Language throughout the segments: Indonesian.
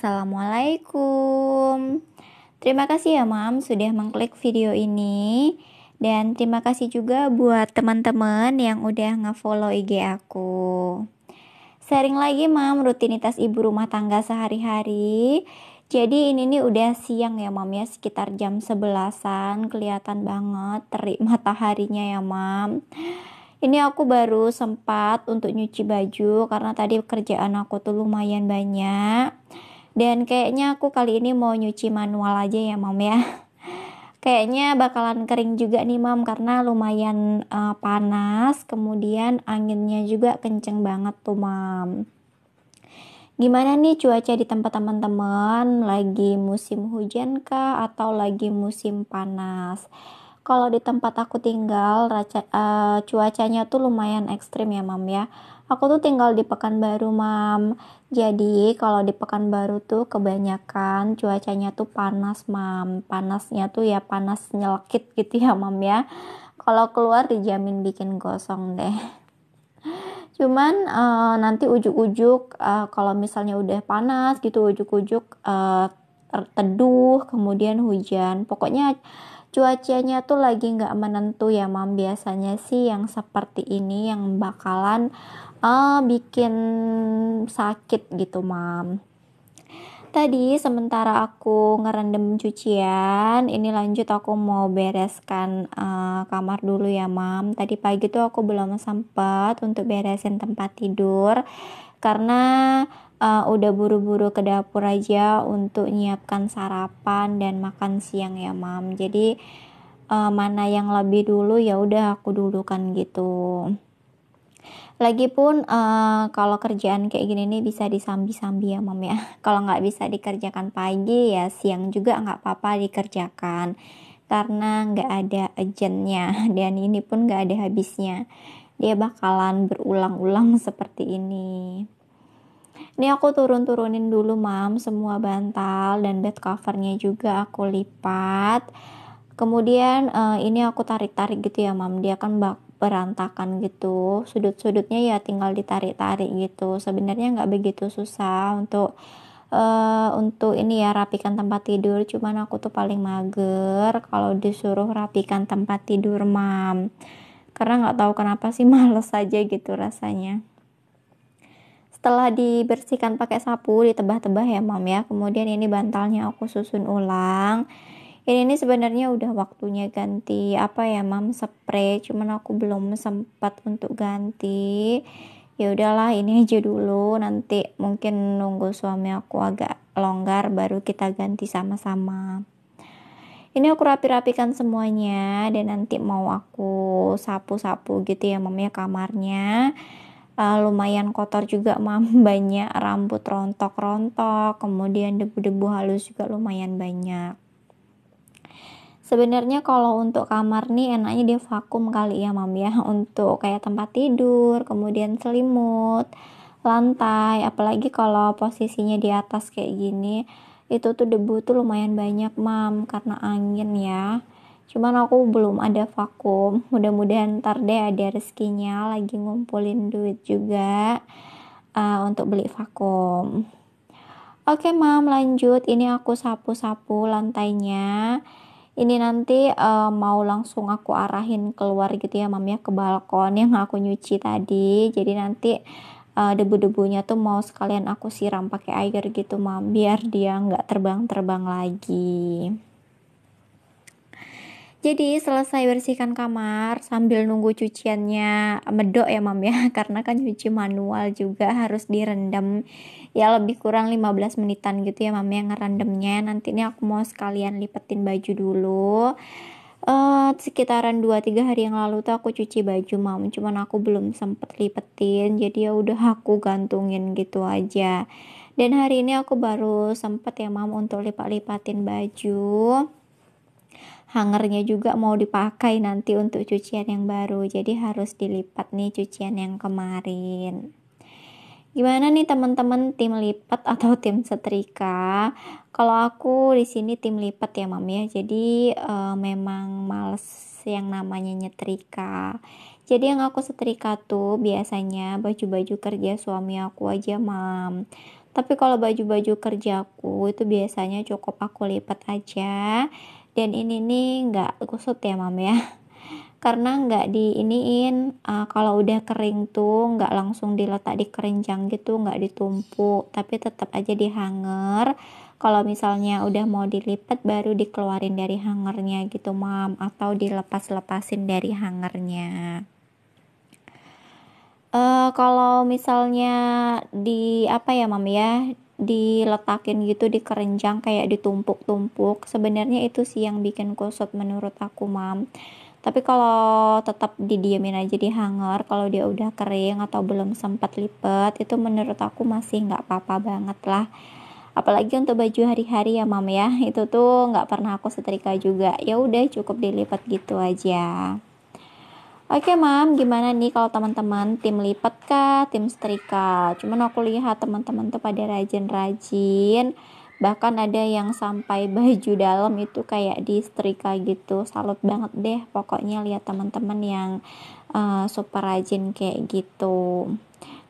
Assalamualaikum. Terima kasih ya Mam sudah mengklik video ini. Dan terima kasih juga buat teman-teman yang udah ngefollow IG aku. Sering lagi Mam rutinitas ibu rumah tangga sehari-hari. Jadi ini nih udah siang ya Mam ya, sekitar jam sebelasan kelihatan banget terik mataharinya ya Mam. Ini aku baru sempat untuk nyuci baju karena tadi kerjaan aku tuh lumayan banyak. Dan kayaknya aku kali ini mau nyuci manual aja ya Mam ya. Kayaknya bakalan kering juga nih Mam karena lumayan uh, panas, kemudian anginnya juga kenceng banget tuh Mam. Gimana nih cuaca di tempat teman-teman? Lagi musim hujan kah atau lagi musim panas? Kalau di tempat aku tinggal, raca, uh, cuacanya tuh lumayan ekstrim ya, Mam ya Aku tuh tinggal di Pekanbaru, Mam. Jadi, kalau di Pekanbaru tuh kebanyakan cuacanya tuh panas, Mam. Panasnya tuh ya panas nyelekit gitu ya, Mam ya. Kalau keluar dijamin bikin gosong deh. Cuman uh, nanti ujuk-ujuk uh, kalau misalnya udah panas gitu ujuk-ujuk uh, teduh, kemudian hujan. Pokoknya cuacanya tuh lagi nggak menentu ya mam biasanya sih yang seperti ini yang bakalan uh, bikin sakit gitu mam tadi sementara aku ngerendam cucian ini lanjut aku mau bereskan uh, kamar dulu ya mam tadi pagi tuh aku belum sempat untuk beresin tempat tidur karena uh, udah buru-buru ke dapur aja untuk nyiapkan sarapan dan makan siang ya mam jadi uh, mana yang lebih dulu ya udah aku dulu kan gitu Lagipun uh, kalau kerjaan kayak gini nih bisa disambi-sambi ya mam ya. Kalau nggak bisa dikerjakan pagi ya siang juga nggak apa-apa dikerjakan karena nggak ada agentnya dan ini pun nggak ada habisnya dia bakalan berulang-ulang seperti ini. Ini aku turun-turunin dulu mam semua bantal dan bed covernya juga aku lipat. Kemudian uh, ini aku tarik-tarik gitu ya mam, dia kan bak berantakan gitu. Sudut-sudutnya ya tinggal ditarik-tarik gitu. Sebenarnya nggak begitu susah untuk uh, untuk ini ya rapikan tempat tidur cuman aku tuh paling mager kalau disuruh rapikan tempat tidur mam karena nggak tahu kenapa sih males aja gitu rasanya setelah dibersihkan pakai sapu ditebah-tebah ya mam ya kemudian ini bantalnya aku susun ulang ini ini sebenarnya udah waktunya ganti apa ya mam spray cuman aku belum sempat untuk ganti ya udahlah ini aja dulu nanti mungkin nunggu suami aku agak longgar baru kita ganti sama-sama ini aku rapi-rapikan semuanya dan nanti mau aku sapu-sapu gitu ya mam ya kamarnya uh, lumayan kotor juga mam banyak rambut rontok-rontok kemudian debu-debu halus juga lumayan banyak Sebenarnya kalau untuk kamar nih enaknya dia vakum kali ya mam ya untuk kayak tempat tidur, kemudian selimut, lantai, apalagi kalau posisinya di atas kayak gini, itu tuh debu tuh lumayan banyak mam karena angin ya cuman aku belum ada vakum mudah-mudahan ntar deh ada rezekinya lagi ngumpulin duit juga uh, untuk beli vakum oke okay, mam lanjut ini aku sapu-sapu lantainya ini nanti uh, mau langsung aku arahin keluar gitu ya mam ya ke balkon yang aku nyuci tadi jadi nanti uh, debu-debunya tuh mau sekalian aku siram pakai air gitu mam biar dia nggak terbang-terbang lagi jadi selesai bersihkan kamar sambil nunggu cuciannya medok ya mam ya karena kan cuci manual juga harus direndam ya lebih kurang 15 menitan gitu ya mam ya ngerendamnya nanti ini aku mau sekalian lipetin baju dulu uh, sekitaran 2-3 hari yang lalu tuh aku cuci baju mam cuman aku belum sempet lipetin jadi ya udah aku gantungin gitu aja dan hari ini aku baru sempet ya mam untuk lipat-lipatin baju hangernya juga mau dipakai nanti untuk cucian yang baru jadi harus dilipat nih cucian yang kemarin gimana nih teman-teman tim lipat atau tim setrika kalau aku di sini tim lipat ya mam ya jadi e, memang males yang namanya nyetrika jadi yang aku setrika tuh biasanya baju-baju kerja suami aku aja mam tapi kalau baju-baju kerjaku itu biasanya cukup aku lipat aja dan ini nih nggak kusut ya mam ya karena nggak diiniin uh, kalau udah kering tuh nggak langsung diletak di keranjang gitu nggak ditumpuk tapi tetap aja di hanger kalau misalnya udah mau dilipat baru dikeluarin dari hangernya gitu mam atau dilepas-lepasin dari hangernya Uh, kalau misalnya di apa ya mam ya diletakin gitu di kerenjang kayak ditumpuk-tumpuk sebenarnya itu sih yang bikin kusut menurut aku mam tapi kalau tetap didiamin aja di hanger kalau dia udah kering atau belum sempat lipat itu menurut aku masih nggak apa-apa banget lah apalagi untuk baju hari-hari ya mam ya itu tuh nggak pernah aku setrika juga ya udah cukup dilipat gitu aja Oke, Mam, gimana nih kalau teman-teman tim lipat kah, tim setrika? Cuman aku lihat teman-teman tuh pada rajin-rajin. Bahkan ada yang sampai baju dalam itu kayak di setrika gitu. Salut banget deh pokoknya lihat teman-teman yang uh, super rajin kayak gitu.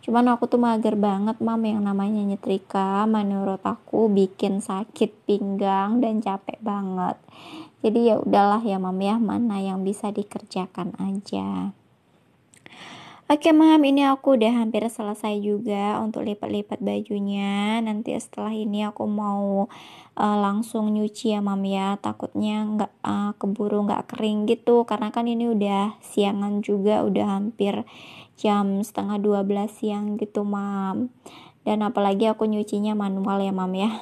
Cuman aku tuh mager banget mam yang namanya nyetrika menurut aku bikin sakit pinggang dan capek banget. Jadi ya udahlah ya mam ya mana yang bisa dikerjakan aja. Oke mam ini aku udah hampir selesai juga untuk lipat-lipat bajunya Nanti setelah ini aku mau uh, langsung nyuci ya mam ya Takutnya nggak uh, keburu nggak kering gitu Karena kan ini udah siangan juga udah hampir jam setengah 12 siang gitu mam dan apalagi aku nyucinya manual ya mam ya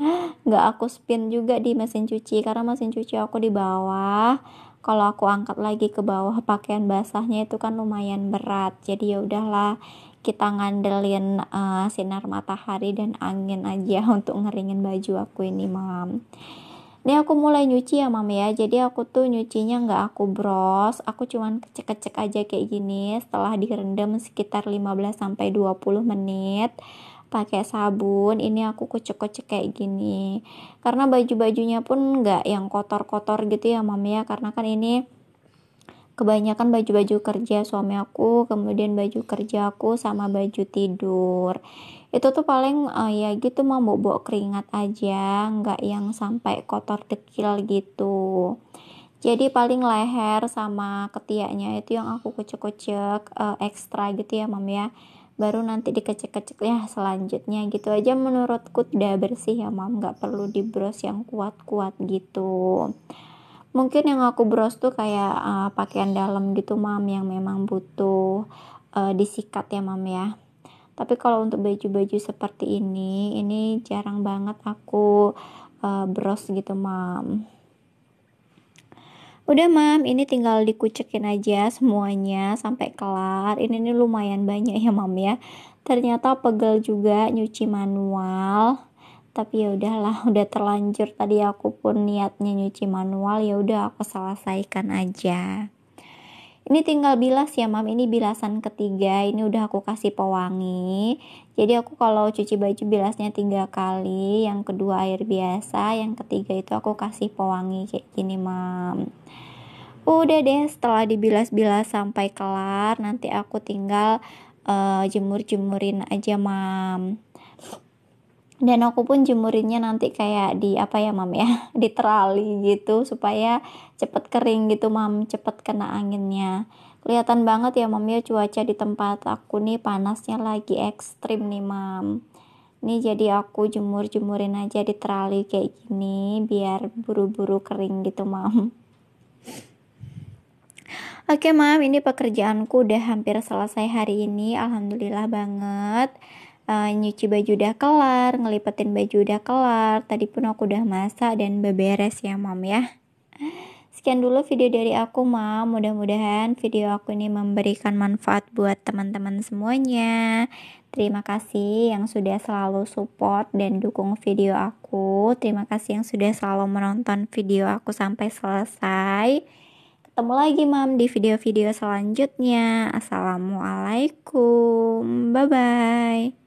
nggak aku spin juga di mesin cuci karena mesin cuci aku di bawah kalau aku angkat lagi ke bawah pakaian basahnya itu kan lumayan berat jadi ya udahlah kita ngandelin uh, sinar matahari dan angin aja untuk ngeringin baju aku ini mam ini aku mulai nyuci ya mam ya. Jadi aku tuh nyucinya nggak aku bros, aku cuman kecek-kecek aja kayak gini setelah direndam sekitar 15 20 menit pakai sabun. Ini aku kucek-kucek kayak gini. Karena baju-bajunya pun nggak yang kotor-kotor gitu ya mam ya karena kan ini kebanyakan baju-baju kerja suami aku, kemudian baju kerja aku sama baju tidur. Itu tuh paling uh, ya gitu mau bobok keringat aja, nggak yang sampai kotor dekil gitu. Jadi paling leher sama ketiaknya itu yang aku kucek-kucek uh, ekstra gitu ya, Mam ya. Baru nanti dikecek-kecek ya selanjutnya gitu aja menurutku udah bersih ya, Mam. Nggak perlu dibros yang kuat-kuat gitu mungkin yang aku bros tuh kayak uh, pakaian dalam gitu mam yang memang butuh uh, disikat ya mam ya tapi kalau untuk baju-baju seperti ini ini jarang banget aku uh, eh, bros gitu mam udah mam ini tinggal dikucekin aja semuanya sampai kelar ini ini lumayan banyak ya mam ya ternyata pegel juga nyuci manual tapi ya udahlah udah terlanjur tadi aku pun niatnya nyuci manual ya udah aku selesaikan aja ini tinggal bilas ya mam ini bilasan ketiga ini udah aku kasih pewangi jadi aku kalau cuci baju bilasnya tiga kali yang kedua air biasa yang ketiga itu aku kasih pewangi kayak gini mam udah deh setelah dibilas-bilas sampai kelar nanti aku tinggal uh, jemur-jemurin aja mam dan aku pun jemurinnya nanti kayak di apa ya mam ya di terali gitu supaya cepet kering gitu mam cepet kena anginnya kelihatan banget ya mam ya cuaca di tempat aku nih panasnya lagi ekstrim nih mam ini jadi aku jemur-jemurin aja di terali kayak gini biar buru-buru kering gitu mam Oke mam, ini pekerjaanku udah hampir selesai hari ini, alhamdulillah banget uh, nyuci baju udah kelar, ngelipetin baju udah kelar, tadi pun aku udah masak dan beberes ya mam ya. Sekian dulu video dari aku mam, mudah-mudahan video aku ini memberikan manfaat buat teman-teman semuanya. Terima kasih yang sudah selalu support dan dukung video aku. Terima kasih yang sudah selalu menonton video aku sampai selesai. Ketemu lagi mam di video-video selanjutnya. Assalamualaikum. Bye-bye.